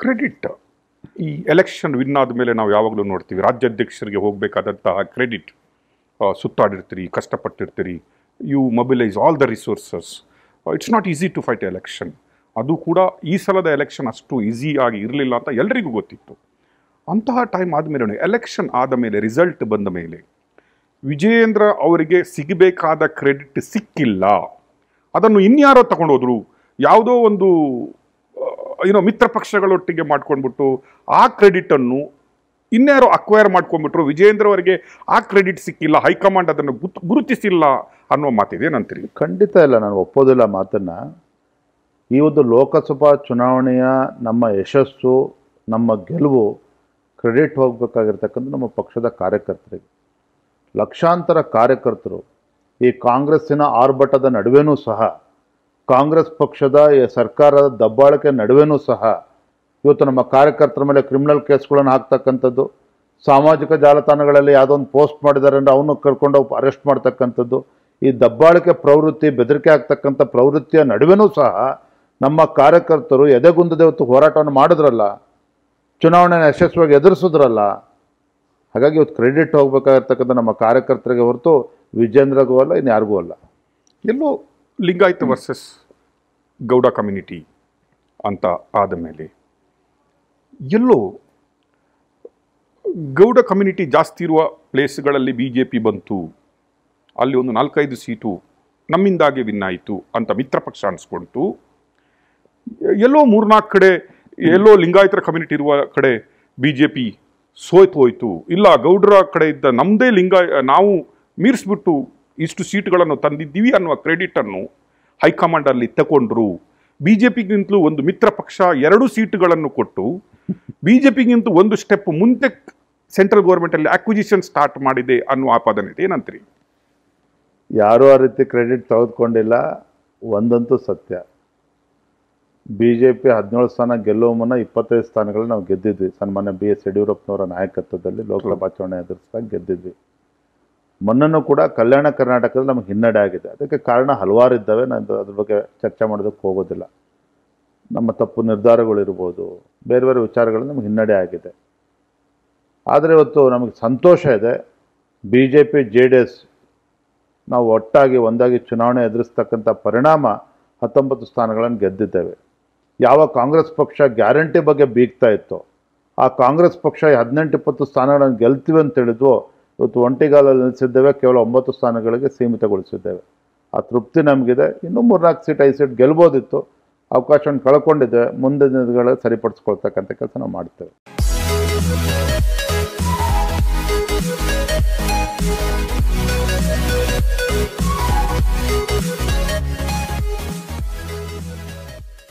credit ಈ election win ಆದ ಮೇಲೆ ನಾವು ಯಾವಾಗಲೂ ನೋಡ್ತೀವಿ ರಾಜ್ಯಾಧ್ಯಕ್ಷರಿಗೆ ಹೋಗಬೇಕಾದಂತಹ ಕ್ರೆಡಿಟ್ ಸುತ್ತಾಡಿರ್ತೀರಿ ಕಷ್ಟಪಟ್ಟಿರ್ತೀರಿ you mobilise all the resources it's not easy to fight election ಅದು ಕೂಡ ಈ ಸಲದ ಎಲೆಕ್ಷನ್ ಅಷ್ಟು ಈಸಿಯಾಗಿ ಇರಲಿಲ್ಲ ಅಂತ ಎಲ್ಲರಿಗೂ ಗೊತ್ತಿತ್ತು ಅಂತಹ ಟೈಮ್ ಆದಮೇಲೆ ಎಲೆಕ್ಷನ್ ಆದ ಮೇಲೆ ರಿಸಲ್ಟ್ ಬಂದ ಮೇಲೆ ವಿಜಯೇಂದ್ರ ಅವರಿಗೆ ಸಿಗಬೇಕಾದ ಕ್ರೆಡಿಟ್ ಸಿಕ್ಕಿಲ್ಲ ಅದನ್ನು ಇನ್ಯಾರೋ ತಗೊಂಡೋದ್ರು ಯಾವುದೋ ಒಂದು ಏನೋ ಮಿತ್ರ ಪಕ್ಷಗಳೊಟ್ಟಿಗೆ ಮಾಡ್ಕೊಂಡ್ಬಿಟ್ಟು ಆ ಕ್ರೆಡಿಟನ್ನು ಇನ್ಯಾರು ಅಕ್ವೈರ್ ಮಾಡ್ಕೊಂಡ್ಬಿಟ್ರು ಅವರಿಗೆ ಆ ಕ್ರೆಡಿಟ್ ಸಿಕ್ಕಿಲ್ಲ ಹೈಕಮಾಂಡ್ ಅದನ್ನು ಗುರುತಿಸಿಲ್ಲ ಅನ್ನುವ ಮಾತಿದೆ ನಂತರಿ ಖಂಡಿತ ಇಲ್ಲ ನಾನು ಒಪ್ಪೋದಿಲ್ಲ ಮಾತನ್ನು ಈ ಒಂದು ಲೋಕಸಭಾ ಚುನಾವಣೆಯ ನಮ್ಮ ಯಶಸ್ಸು ನಮ್ಮ ಗೆಲುವು ಕ್ರೆಡಿಟ್ ಹೋಗಬೇಕಾಗಿರ್ತಕ್ಕಂಥ ನಮ್ಮ ಪಕ್ಷದ ಕಾರ್ಯಕರ್ತರಿಗೆ ಲಕ್ಷಾಂತರ ಕಾರ್ಯಕರ್ತರು ಈ ಕಾಂಗ್ರೆಸ್ಸಿನ ಆರ್ಭಟದ ನಡುವೆಯೂ ಸಹ ಕಾಂಗ್ರೆಸ್ ಪಕ್ಷದ ಸರ್ಕಾರದ ದಬ್ಬಾಳಿಕೆ ನಡುವೆನೂ ಸಹ ಇವತ್ತು ನಮ್ಮ ಕಾರ್ಯಕರ್ತರ ಮೇಲೆ ಕ್ರಿಮಿನಲ್ ಕೇಸ್ಗಳನ್ನು ಹಾಕ್ತಕ್ಕಂಥದ್ದು ಸಾಮಾಜಿಕ ಜಾಲತಾಣಗಳಲ್ಲಿ ಯಾವುದೊಂದು ಪೋಸ್ಟ್ ಮಾಡಿದ್ದಾರೆ ಅಂದರೆ ಅವನು ಕರ್ಕೊಂಡು ಅರೆಸ್ಟ್ ಮಾಡ್ತಕ್ಕಂಥದ್ದು ಈ ದಬ್ಬಾಳಿಕೆ ಪ್ರವೃತ್ತಿ ಬೆದರಿಕೆ ಆಗ್ತಕ್ಕಂಥ ಪ್ರವೃತ್ತಿಯ ನಡುವೆನೂ ಸಹ ನಮ್ಮ ಕಾರ್ಯಕರ್ತರು ಎದೆಗುಂದದೆ ಇವತ್ತು ಹೋರಾಟವನ್ನು ಮಾಡಿದ್ರಲ್ಲ ಚುನಾವಣೆಯನ್ನು ಯಶಸ್ವಿಯಾಗಿ ಎದುರಿಸಿದ್ರಲ್ಲ ಹಾಗಾಗಿ ಇವತ್ತು ಕ್ರೆಡಿಟ್ ಹೋಗ್ಬೇಕಾಗಿರ್ತಕ್ಕಂಥ ನಮ್ಮ ಕಾರ್ಯಕರ್ತರಿಗೆ ಹೊರತು ವಿಜೇಂದ್ರಗೂ ಅಲ್ಲ ಇನ್ನು ಯಾರಿಗೂ ಅಲ್ಲ ಎಲ್ಲೂ ಲಿಂಗಾಯತ ವರ್ಸಸ್ ಗೌಡ ಕಮ್ಯುನಿಟಿ ಅಂತ ಆದ ಮೇಲೆ ಎಲ್ಲೋ ಗೌಡ ಕಮ್ಯುನಿಟಿ ಜಾಸ್ತಿ ಇರುವ ಪ್ಲೇಸ್ಗಳಲ್ಲಿ ಬಿ ಜೆ ಪಿ ಬಂತು ಅಲ್ಲಿ ಒಂದು ನಾಲ್ಕೈದು ಸೀಟು ನಮ್ಮಿಂದಾಗೆ ವಿನ್ ಆಯಿತು ಅಂತ ಮಿತ್ರ ಪಕ್ಷ ಅನಿಸ್ಕೊಳ್ತು ಎಲ್ಲೋ ಮೂರ್ನಾಲ್ಕು ಕಡೆ ಎಲ್ಲೋ ಲಿಂಗಾಯತರ ಕಮ್ಯುನಿಟಿ ಇರುವ ಕಡೆ ಬಿ ಜೆ ಪಿ ಸೋಯ್ತು ಹೋಯ್ತು ಇಲ್ಲ ಗೌಡರ ಕಡೆ ಇದ್ದ ನಮ್ಮದೇ ಲಿಂಗಾಯ ನಾವು ಮೀರಿಸ್ಬಿಟ್ಟು ಇಷ್ಟು ಸೀಟುಗಳನ್ನು ತಂದಿದ್ದೀವಿ ಅನ್ನುವ ಕ್ರೆಡಿಟನ್ನು ಹೈಕಮಾಂಡಲ್ಲಿ ತಗೊಂಡ್ರು ಬಿ ಜೆ ಪಿಗಿಂತಲೂ ಒಂದು ಮಿತ್ರ ಪಕ್ಷ ಎರಡು ಸೀಟುಗಳನ್ನು ಕೊಟ್ಟು ಬಿ ಜೆ ಪಿಗಿಂತ ಒಂದು ಸ್ಟೆಪ್ ಮುಂದೆ ಸೆಂಟ್ರಲ್ ಗೌರ್ಮೆಂಟಲ್ಲಿ ಅಕ್ವಿಜಿಷನ್ ಸ್ಟಾರ್ಟ್ ಮಾಡಿದೆ ಅನ್ನುವ ಆಪಾದನೆ ಇದೆ ಏನಂತೀರಿ ಯಾರೂ ಆ ರೀತಿ ಕ್ರೆಡಿಟ್ ತೆಗೆದುಕೊಂಡಿಲ್ಲ ಒಂದಂತೂ ಸತ್ಯ ಬಿ ಜೆ ಪಿ ಹದಿನೇಳು ಸ್ಥಾನ ಗೆಲ್ಲುವ ಮುನ್ನ ಇಪ್ಪತ್ತೈದು ಸ್ಥಾನಗಳಲ್ಲಿ ನಾವು ಗೆದ್ದಿದ್ವಿ ಸನ್ಮಾನ್ಯ ಬಿ ಎಸ್ ಯಡಿಯೂರಪ್ಪನವರ ನಾಯಕತ್ವದಲ್ಲಿ ಲೋಕಸಭಾ ಚುನಾವಣೆ ಎದುರಿಸಿದಾಗ ಗೆದ್ದಿದ್ವಿ ಮಣ್ಣನ್ನು ಕೂಡ ಕಲ್ಯಾಣ ಕರ್ನಾಟಕದಲ್ಲಿ ನಮಗೆ ಹಿನ್ನಡೆ ಆಗಿದೆ ಅದಕ್ಕೆ ಕಾರಣ ಹಲವಾರು ಇದ್ದಾವೆ ನಾನು ಅದ್ರ ಬಗ್ಗೆ ಚರ್ಚೆ ಮಾಡೋದಕ್ಕೆ ಹೋಗೋದಿಲ್ಲ ನಮ್ಮ ತಪ್ಪು ನಿರ್ಧಾರಗಳಿರ್ಬೋದು ಬೇರೆ ಬೇರೆ ವಿಚಾರಗಳು ನಮಗೆ ಹಿನ್ನಡೆ ಆಗಿದೆ ಆದರೆ ಇವತ್ತು ನಮಗೆ ಸಂತೋಷ ಇದೆ B J P J D S ನಾವು ಒಟ್ಟಾಗಿ ಒಂದಾಗಿ ಚುನಾವಣೆ ಎದುರಿಸ್ತಕ್ಕಂಥ ಪರಿಣಾಮ ಹತ್ತೊಂಬತ್ತು ಸ್ಥಾನಗಳನ್ನು ಗೆದ್ದಿದ್ದೇವೆ ಯಾವ ಕಾಂಗ್ರೆಸ್ ಪಕ್ಷ ಗ್ಯಾರಂಟಿ ಬಗ್ಗೆ ಬೀಗ್ತಾ ಇತ್ತು ಆ ಕಾಂಗ್ರೆಸ್ ಪಕ್ಷ ಹದಿನೆಂಟು ಇಪ್ಪತ್ತು ಸ್ಥಾನಗಳನ್ನು ಗೆಲ್ತೀವಿ ಹೇಳಿದ್ವು ಇವತ್ತು ಒಂಟಿಗಾಲಲ್ಲಿ ನಿಲ್ಲಿಸಿದ್ದೇವೆ ಕೇವಲ ಒಂಬತ್ತು ಸ್ಥಾನಗಳಿಗೆ ಸೀಮಿತಗೊಳಿಸಿದ್ದೇವೆ ಆ ತೃಪ್ತಿ ನಮಗಿದೆ ಇನ್ನೂ ಮೂರ್ನಾಲ್ಕು ಸೀಟ್ ಐದು ಸೀಟ್ ಗೆಲ್ಬೋದಿತ್ತು ಅವಕಾಶವನ್ನು ಕಳ್ಕೊಂಡಿದ್ದೇವೆ ಮುಂದಿನ ದಿನಗಳಲ್ಲಿ ಸರಿಪಡಿಸ್ಕೊಳ್ತಕ್ಕಂಥ ಕೆಲಸ ನಾವು ಮಾಡ್ತೇವೆ